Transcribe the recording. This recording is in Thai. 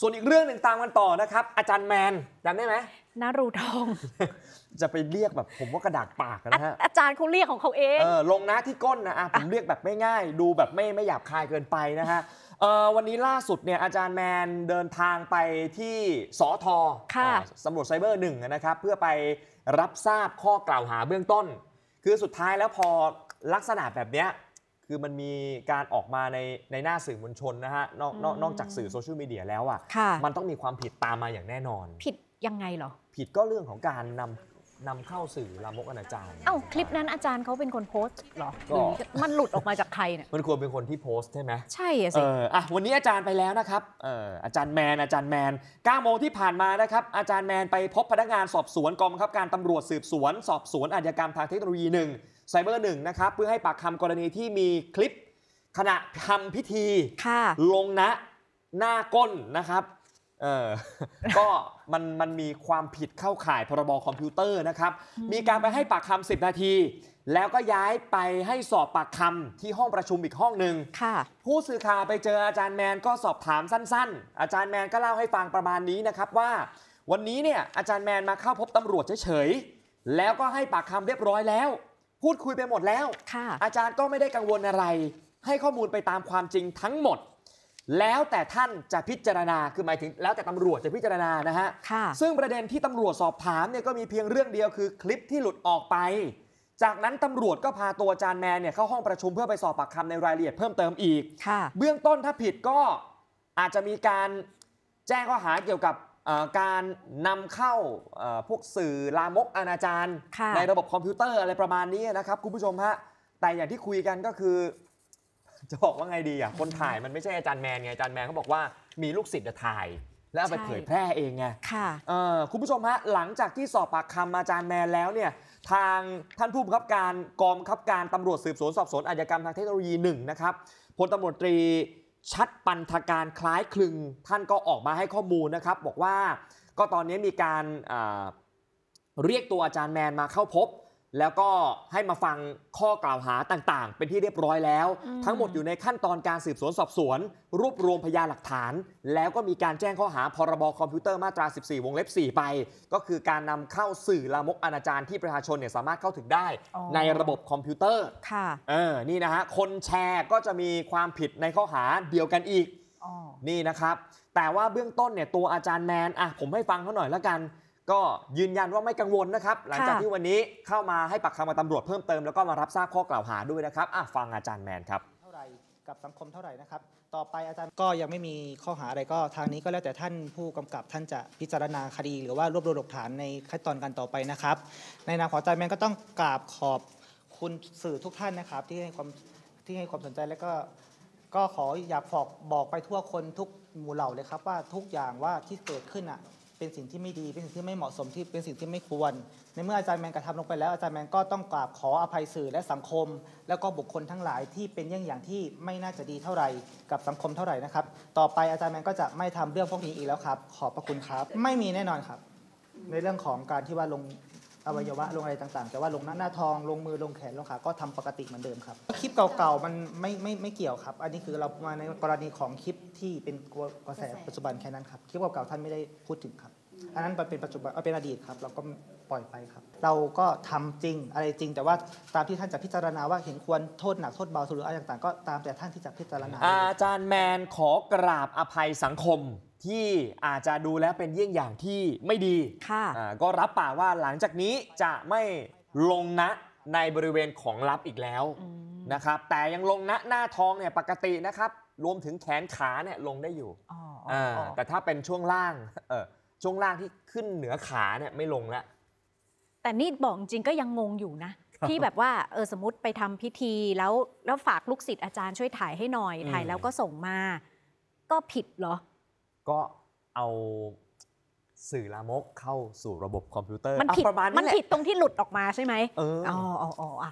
ส่วนอีกเรื่องหนึ่งตามกันต่อนะครับ อาจารย์แมนจำได้ไหมนารูทอง จะไปเรียกแบบผมว่ากระดากปากนะฮะอาจารย์เขาเรียกของเขาเองเออลงนะที่ก้นนะผมเรียกแบบไม่ง่าย ดูแบบไม่ไม่หยาบคายเกินไปนะฮะวันนี้ล่าสุดเนี่ยอาจารย์แมนเดินทางไปที่สอทอสำรวจไซเบอร์หนึ่งนะครับเพื่อไปรับทราบข้อกล่าวหาเบื้องต้น คือสุดท้ายแล้วพอลักษณะแบบเนี้ยคือมันมีการออกมาในในหน้าสื่อมวลชนนะฮะนอกนอกจากสื่อโซเชียลมีเดียแล้วอ่ะ่ะมันต้องมีความผิดตามมาอย่างแน่นอน ผิดยังไงเหรอ ผิดก็เรื่องของการนำนำเข้าสื่อลามกอนาจารยเอ้าคลิปนั้นอาจารย์เขาเป็นคนโพสต์เหรอหรือมันหลุดออกมาจากใครเนี่ยมันควรเป็นคนที่โพสต์ใช่ไหมใช่สิเอออ่ะวันนี้อาจารย์ไปแล้วนะครับเอออาจารย์แมน อาจารย์แมน9โมงที่ผ่านมานะครับอาจารย์แมนไปพบพนักงานสอบสวนกองบังคับการตำรวจสืบสวนสอบสวนอาชญากรรมทางเทคโนโลยีหนึ่งไซเบอร์หนึ่งนะครับเพื่อให้ปากคำกรณีที่มีคลิป ขณะทำพิธีลงนะหน้าก้นนะครับเออก็มันมันมีความผิดเข้าข่ายพรบคอมพิวเตอร์นะครับมีการไปให้ปากคำสิบนาที แล้วก็ย้ายไปให้สอบปากคำที่ห้องประชุมอีกห้องหนึ่งผู้สื่อข่าวไปเจออาจารย์แมน ก็สอบถามสั้นๆ อาจารย์แมนก็เล่าให้ฟังประมาณนี้นะครับว่าวันนี้เนี่ยอาจารย์แมนมาเข้าพบตำรวจเฉยๆแล้วก็ให้ปากคำเรียบร้อยแล้วพูดคุยไปหมดแล้วอาจารย์ก็ไม่ได้กังวลอะไร ให้ข้อมูลไปตามความจริงทั้งหมด แล้วแต่ท่านจะพิจารณาคือหมายถึง แล้วแต่ตำรวจจะพิจารณานะฮะซึ่งประเด็นที่ตำรวจสอบถามเนี่ยก็มีเพียงเรื่องเดียวคือคลิปที่หลุดออกไป จากนั้นตำรวจก็พาตัวอาจารย์แมนเนี่ยเข้าห้องประชุมเพื่อไปสอบปากคำในรายละเอียดเพิ่มเติมอีกเบื้องต้นถ้าผิดก็อาจจะมีการแจ้งข้อหาเกี่ยวกับการนำเข้าพวกสื่อลามกอนาจารในระบบคอมพิวเตอร์อะไรประมาณนี้นะครับคุณผู้ชมฮะแต่อย่างที่คุยกันก็คือจะบอกว่าไงดีอ่ะคนถ่ายมันไม่ใช่อาจารย์แมนไงอาจารย์แมนเขาบอกว่ามีลูกศิษย์ถ่ายแล้วไปเผยแพร่เองไงค่ะคุณผู้ชมฮะหลังจากที่สอบปากคำอาจารย์แมนแล้วเนี่ยทางท่านผู้บังคับการกองบังคับการตำรวจสืบสวนสอบสวนอาชญากรรมทางเทคโนโลยีหนึ่งนะครับพลตำรวจตรีชัดปันธการคล้ายคลึงท่านก็ออกมาให้ข้อมูลนะครับ บอกว่าก็ตอนนี้มีการเรียกตัวอาจารย์แมนมาเข้าพบแล้วก็ให้มาฟังข้อกล่าวหาต่างๆ เป็นที่เรียบร้อยแล้ว ทั้งหมดอยู่ในขั้นตอนการสืบสวนสอบสวนรวบรวมพยานหลักฐาน แล้วก็มีการแจ้งข้อหาพรบคอมพิวเตอร์มาตรา 14 วงเล็บ 4 ไป ก็คือการนำเข้าสื่อลามกอนาจารที่ประชาชนเนี่ยสามารถเข้าถึงได้ในระบบคอมพิวเตอร์ ค่ะเออนี่นะฮะคนแชร์ก็จะมีความผิดในข้อหาเดียวกันอีกนี่นะครับ แต่ว่าเบื้องต้นเนี่ยตัวอาจารย์แมนอ่ะผมให้ฟังเขาหน่อยละกันก็ยืนยันว่าไม่กังวลนะครับ หลังจากที่วันนี้เข้ามาให้ปากคำกับตำรวจเพิ่มเติมแล้วก็มารับทราบข้อกล่าวหาด้วยนะครับ ฟังอาจารย์แมนครับ เท่าไหร่กับสังคมเท่าไหร่นะครับต่อไปอาจารย์ก็ยังไม่มีข้อหาอะไรก็ ทางนี้ก็แล้วแต่ท่านผู้กำกับท่านจะพิจารณาคดีหรือว่ารวบรวมหลักฐานในขั้นตอนการต่อไปนะครับ ในนามของอาจารย์แมนก็ต้องกราบขอบ คุณสื่อทุกท่านนะครับที่ให้ความที่ให้ความสนใจและก็ก็ขออยากฝอกบอกไปทั่วคนทุกหมู่เหล่าเลยครับว่าทุกอย่างว่าที่เกิดขึ้นอ่ะเป็นสิ่งที่ไม่ดี เป็นสิ่งที่ไม่เหมาะสมที่ เป็นสิ่งที่ไม่ควร ในเมื่ออาจารย์แมนกระทำลงไป แล้ว อาจารย์แมนก็ต้องกราบขออภัยสื่อและสังคม แล้วก็บุคคลทั้งหลายที่เป็นเยี่ยงอย่างที่ไม่น่าจะดีเท่าไหร่ กับสังคมเท่าไหร่นะครับ ต่อไปอาจารย์แมนก็จะไม่ทำเรื่องพวกนี้อีกแล้วครับ ขอบพระคุณครับ ไม่มีแน่นอนครับ ในเรื่องของการที่ว่าลงอวัยวะลงอะไรต่างๆ แต่ว่าลงหน้า หน้าทองลงมือ ลงแขน ลงขา ก็ทำปกติเหมือนเดิมครับ คลิปเก่าๆ มันไม่ไม่ไม่เกี่ยวครับ อันนี้คือเรามาในกรณีของคลิปที่เป็นกระแสปัจจุบันแค่นั้นครับ คลิปเก่าๆ ท่านไม่ได้พูดถึงครับอันนั้นเป็นปัจจุบันเป็นอดีตครับ เราก็ปล่อยไปครับ เราก็ทำจริงอะไรจริงแต่ว่าตามที่ท่านจะพิจารณาว่าเห็นควรโทษหนักโทษเบาหรืออะไรต่างๆก็ตามแต่ท่านที่จะพิจารณาอาจารย์แมนขอกราบอภัยสังคมที่อาจจะดูแล้วเป็นเยี่ยงอย่างที่ไม่ดีก็รับปากว่าหลังจากนี้จะไม่ลงนะ ในบริเวณของลับอีกแล้วนะครับ แต่ยังลงนะหน้าท้องเนี่ยปกตินะครับ รวมถึงแขนขาเนี่ยลงได้อยู่แต่ถ้าเป็นช่วงล่างเออช่วงล่างที่ขึ้นเหนือขาเนี่ยไม่ลงละแต่นี่บอกจริงก็ยังงงอยู่นะ ที่แบบว่า เออสมมติไปทำพิธี แล้วแล้วฝากลูกศิษย์อาจารย์ช่วยถ่ายให้หน่อย ถ่ายแล้วก็ส่งมา ก็ผิดเหรอ ก็เอาสื่อลามกเข้าสู่ระบบคอมพิวเตอร์ มันผิดมันผิดตรงที่หลุดออกมาใช่ไหมอ๋ออ๋ออ๋อ